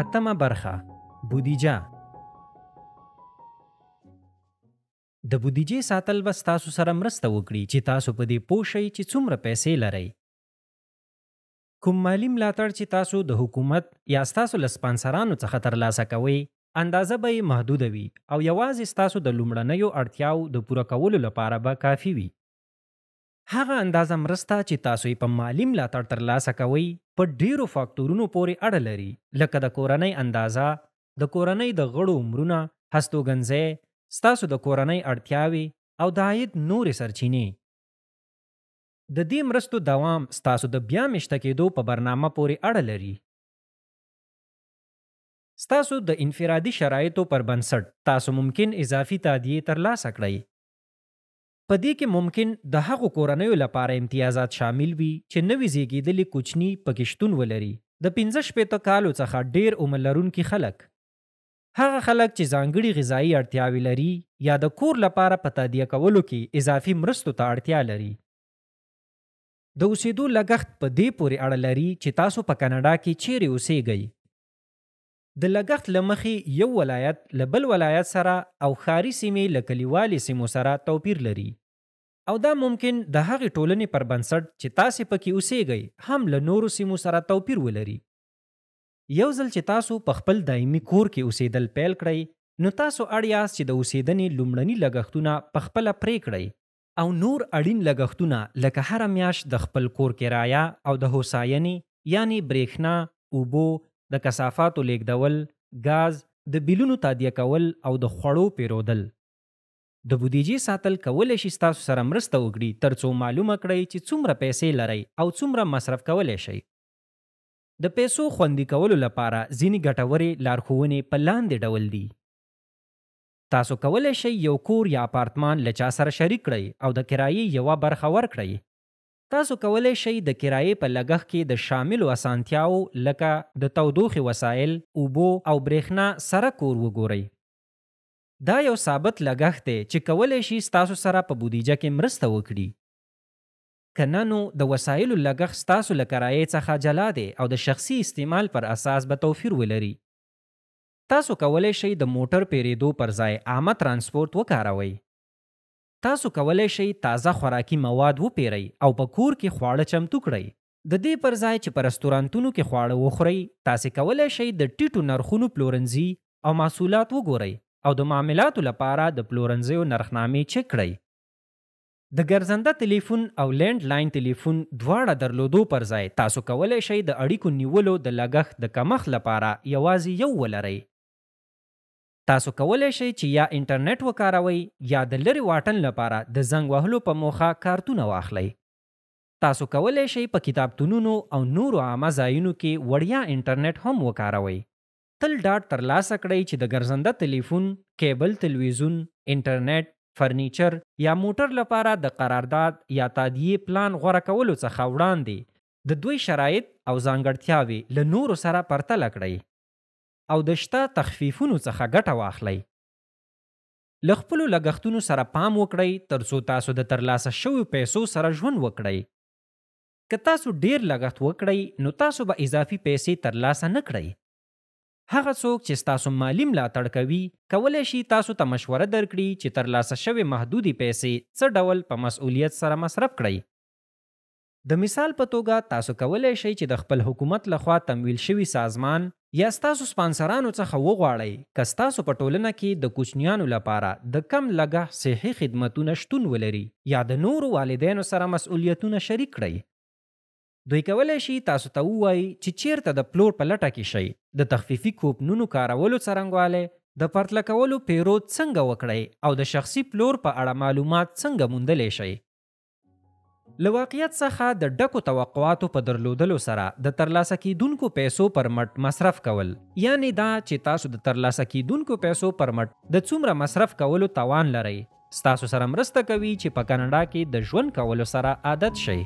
اتمه برخه بودیجه د بودیجې ساتل به ستاسو سره مرسته وکړي چې تاسو په دې پوه شئ چې څومره پیسې لرئ کوم مالی ملاتړ چې تاسو د حکومت یا ستاسو له سپانسرانو څخه ترلاسه کوئ اندازه به یې محدوده وي او یوازې ستاسو د لومړنیو اړتیاو د پوره کولو لپاره به کافي وي هغه اندازه مرسته چې تاسو یې په مالی ملاتړ ترلاسه کوئ په ډیرو فاکتورونو پورې اړه لري لکه د کورنۍ اندازه د کورنۍ د غړو عمرونه هستوګنځي ستاسو د کورنۍ اړتیاوې او د عاید نورې سرچینې د دې مرستو دوام ستاسو د بیا میشته کېدو په برنامه پورې اړه لري ستاسو د انفرادي شرایطو پر بنسټ تاسو ممکن اضافي تادیه ترلاسه کړئ په دې کې ممکن د هغو کورنیو لپاره امتیازات شامل وي چې نوې زیږیدلې کوچني پکشتون ولري د 15 پېته کالو څخه ډیر عمر لرونکي خلک هغه خلک چې ځانګړي غذایی اړتیاوې لري یا د کور لپاره په تادیه کولو کې اضافي مرستو ته اړتیا لري د اوسېدو لګښت په دې پورې اړه لري چې تاسو په کاناډا کې چیرې اوسېږئ د لګښت لمخې یو ولایت له بل ولایت سره او خاري سیمې له کلیوالي سیمو سره توپیر لري او دا ممکن د هغې ټولنې پر بنسټ چې تاسې پکې اوسېږئ هم له نورو سیمو سره توپیر ولري یو ځل چې تاسو په خپل دایمي کور کې اوسېدل پیل کړئ نو تاسو اړ یاست چې د اوسېدنې لومړني لګښتونه په خپله پرې کړئ او نور اړین لګښتونه لکه هر میاش د خپل کور کرایه او د هوساینې یعنی برېښنا اوبو د کثافاتو لیږدول غاز د بیلونو تادیه کول او د خوړو پیرودل د بودیجې ساتل کولای شي تاسو سره مرسته وکړي ترڅو معلومه کړئ چې څومره پیسې لرئ او څومره مصرف کولای شئ د پیسو خوندي کولو لپاره ځینې ګټورې لارښوونې په لاندې ډول دي تاسو کولای شئ یو کور یا اپارتمان له چا سره شریک کړئ او د کرایې یوه برخه ورکړئ تاسو کولی شئ د کرایې په لګښت کې د شاملو اسانتیاو لکه د تودوخې وسایل، اوبو او برېښنا سره کور وګورئ. دا یو ثابت لګښت دی چې کولی شي ستاسو سره په بودیجه کې مرسته وکړي. کنه نو د وسایلو لګښت ستاسو له کرایې څخه جلا دی او د شخصي استعمال پر اساس به توفیر ولري. تاسو کولی شئ د موټر پیرېدو پر ځای عامه ترانسپورت وکاروئ. تاسو کولای شئ تازه خوراکي مواد وپیرئ او په کور کې خواړه چمتو کړئ د دې پر ځای چې په رستورانتونو کې خواړه وخورئ تاسو کولای شئ د ټیټو نرخونو پلورنځي او محصولات وګورئ او د معاملاتو لپاره د پلورنځیو نرخنامې چک کړئ د ګرځنده تلیفون او لینډ لاین تلیفون دواړه درلودو پر ځای تاسو کولای شئ د اړیکو نیولو د لګښت د کمښت لپاره یوازې یو ولرئ تاسو کولای شئ چې یا انټرنیټ وکاروئ یا د لری واټن لپاره د زنګ وهلو په موخه کارتونه واخلئ تاسو کولای شئ په کتابتونونو او نورو عامه ځایونو کې وړیا انټرنیټ هم وکاروئ تل ډاټ ترلاسه کړئ چې د ګرځنده تلیفون کیبل تلویزیون انټرنیټ فرنیچر یا موټر لپاره د قرارداد یا تادیه پلان غوره کولو څخه وړاندې د دوی شرایط او ځانګړتیاوې له نورو سره پرتله کړئ او د شته تخفیفونو څخه ګټه واخلئ له خپلو لګښتونو سره پام وکړئ ترڅو تاسو د ترلاسه شویو پیسو سره ژوند وکړئ که تاسو ډیر لګښت وکړئ نو تاسو به اضافي پیسې ترلاسه نه کړئ هغه څوک چې ستاسو مالی ملاتړ کوي کولی شي تاسو ته مشوره درکړي چې ترلاسه شوې محدودې پیسې څه ډول په مسؤلیت سره مصرف کړئ د مثال په توګه تاسو کولی شئ چې د خپل حکومت لخوا تمویل شوي سازمان یا ستاسو سپانسرانو څخه وغواړئ که ستاسو په ټولنه کې د کوچنیانو لپاره د کم لګه صحي خدمتونه شتون ولري یا د نورو والدینو سره مسؤلیتونه شریک کړئ دوی کولی شي تاسو ته ووایي چې چیرته د پلور په لټه کې شئ د تخفیفي کوپنونو کارولو څرنګوالی د پرتله کولو پیرود څنګه وکړئ او د شخصي پلور په اړه معلومات څنګه موندلی شئ له واقعیت څخه د ډکو توقعاتو په درلودلو سره د ترلاسه کیدونکو پیسو پر مټ مصرف کول یعنی دا چې تاسو د ترلاسه کیدونکو پیسو پر مټ د څومره مصرف کولو توان لرئ ستاسو سره مرسته کوي چې په کاناډا کې د ژوند کولو سره عادت شئ